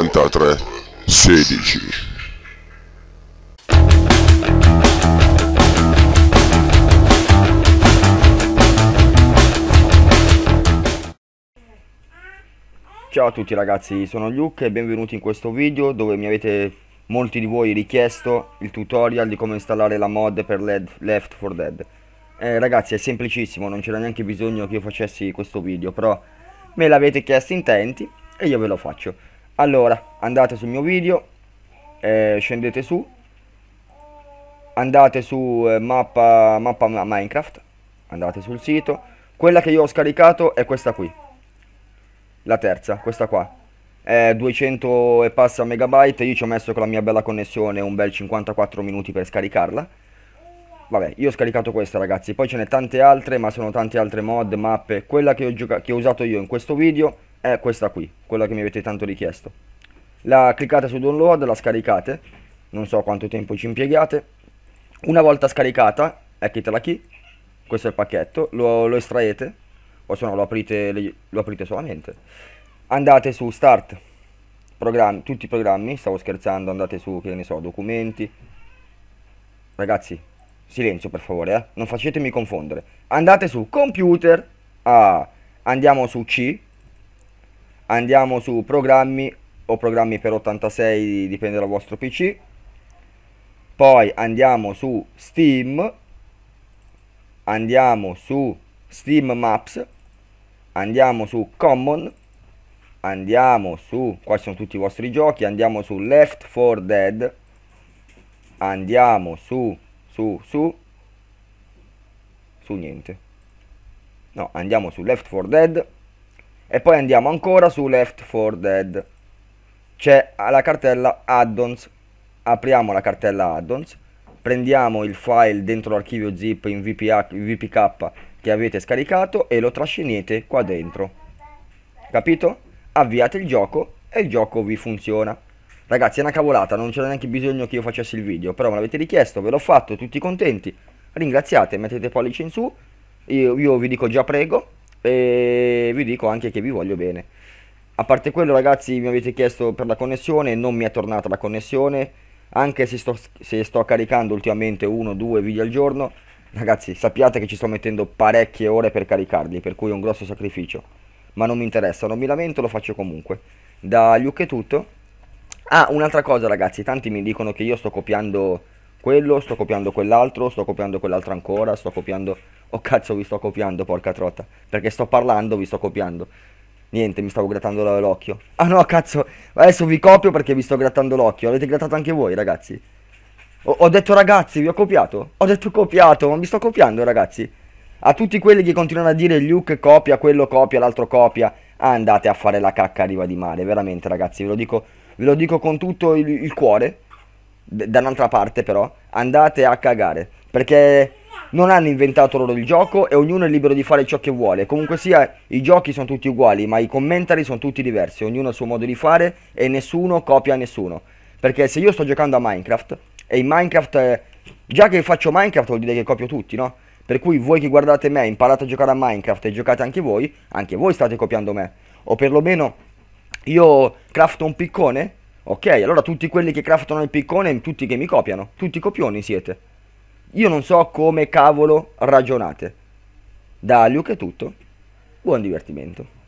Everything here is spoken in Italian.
43 16 Ciao a tutti ragazzi, sono Luke e benvenuti in questo video dove mi avete molti di voi richiesto il tutorial di come installare la mod per LED Left 4 Dead. Eh, ragazzi è semplicissimo, non c'era neanche bisogno che io facessi questo video, però me l'avete chiesto in tanti e io ve lo faccio allora andate sul mio video eh, scendete su andate su eh, mappa, mappa minecraft andate sul sito quella che io ho scaricato è questa qui la terza questa qua è 200 e passa megabyte io ci ho messo con la mia bella connessione un bel 54 minuti per scaricarla vabbè io ho scaricato questa ragazzi poi ce n'è tante altre ma sono tante altre mod mappe quella che ho, che ho usato io in questo video è questa qui, quella che mi avete tanto richiesto. La cliccate su download, la scaricate, non so quanto tempo ci impieghiate. Una volta scaricata, eccetela qui, questo è il pacchetto, lo, lo estraete, o se no lo aprite, lo aprite solamente. Andate su Start, programmi, tutti i programmi, stavo scherzando, andate su, che ne so, documenti. Ragazzi, silenzio per favore, eh? non facetemi confondere. Andate su Computer, ah, andiamo su C, andiamo su programmi o programmi per 86 dipende dal vostro pc poi andiamo su steam andiamo su steam maps andiamo su common andiamo su qua ci sono tutti i vostri giochi andiamo su left 4 dead andiamo su su su su niente no andiamo su left 4 dead e poi andiamo ancora su Left 4 Dead c'è la cartella addons apriamo la cartella addons prendiamo il file dentro l'archivio zip in vpk che avete scaricato e lo trascinate qua dentro capito? avviate il gioco e il gioco vi funziona ragazzi è una cavolata non c'era neanche bisogno che io facessi il video però me l'avete richiesto ve l'ho fatto tutti contenti ringraziate mettete pollice in su io, io vi dico già prego e vi dico anche che vi voglio bene. A parte quello ragazzi mi avete chiesto per la connessione, non mi è tornata la connessione, anche se sto, se sto caricando ultimamente uno o due video al giorno, ragazzi sappiate che ci sto mettendo parecchie ore per caricarli, per cui è un grosso sacrificio, ma non mi interessa, non mi lamento, lo faccio comunque. Da Luke è tutto. Ah, un'altra cosa ragazzi, tanti mi dicono che io sto copiando quello, sto copiando quell'altro, sto copiando quell'altro ancora, sto copiando... Oh cazzo vi sto copiando, porca trota. Perché sto parlando, vi sto copiando. Niente, mi stavo grattando l'occhio. Ah no, cazzo, adesso vi copio perché vi sto grattando l'occhio. Avete grattato anche voi, ragazzi. Ho, ho detto ragazzi, vi ho copiato. Ho detto copiato, ma vi sto copiando, ragazzi. A tutti quelli che continuano a dire Luke copia, quello copia, l'altro copia. Andate a fare la cacca a riva di mare, veramente, ragazzi. Ve lo dico, ve lo dico con tutto il, il cuore dall'altra parte però, andate a cagare, perché non hanno inventato loro il gioco e ognuno è libero di fare ciò che vuole. Comunque sia, i giochi sono tutti uguali, ma i commentari sono tutti diversi, ognuno ha il suo modo di fare e nessuno copia nessuno. Perché se io sto giocando a Minecraft, e in Minecraft, già che faccio Minecraft vuol dire che copio tutti, no? Per cui voi che guardate me, imparate a giocare a Minecraft e giocate anche voi, anche voi state copiando me. O perlomeno io crafto un piccone Ok, allora tutti quelli che craftano il piccone, tutti che mi copiano, tutti copioni siete. Io non so come cavolo ragionate. Da Luke è tutto, buon divertimento.